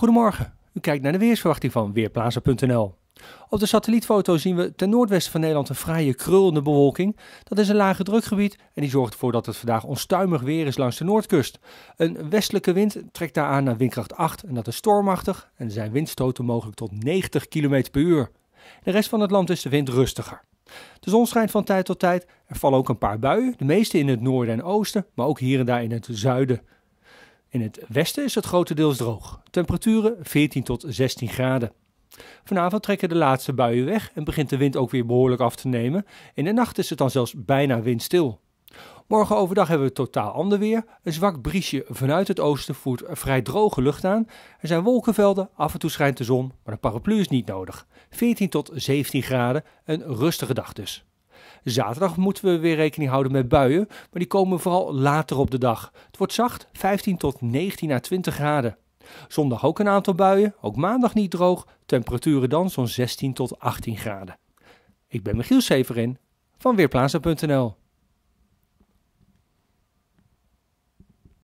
Goedemorgen, u kijkt naar de weersverwachting van Weerplaza.nl. Op de satellietfoto zien we ten noordwesten van Nederland een fraaie krullende bewolking. Dat is een lage drukgebied en die zorgt ervoor dat het vandaag onstuimig weer is langs de noordkust. Een westelijke wind trekt daar aan naar windkracht 8 en dat is stormachtig en er zijn windstoten mogelijk tot 90 km per uur. De rest van het land is de wind rustiger. De zon schijnt van tijd tot tijd. Er vallen ook een paar buien, de meeste in het noorden en oosten, maar ook hier en daar in het zuiden. In het westen is het grotendeels droog. Temperaturen 14 tot 16 graden. Vanavond trekken de laatste buien weg en begint de wind ook weer behoorlijk af te nemen. In de nacht is het dan zelfs bijna windstil. Morgen overdag hebben we totaal ander weer. Een zwak briesje vanuit het oosten voert vrij droge lucht aan. Er zijn wolkenvelden, af en toe schijnt de zon, maar een paraplu is niet nodig. 14 tot 17 graden, een rustige dag dus. Zaterdag moeten we weer rekening houden met buien, maar die komen vooral later op de dag. Het wordt zacht, 15 tot 19 à 20 graden. Zondag ook een aantal buien, ook maandag niet droog, temperaturen dan zo'n 16 tot 18 graden. Ik ben Michiel Severin van Weerplaza.nl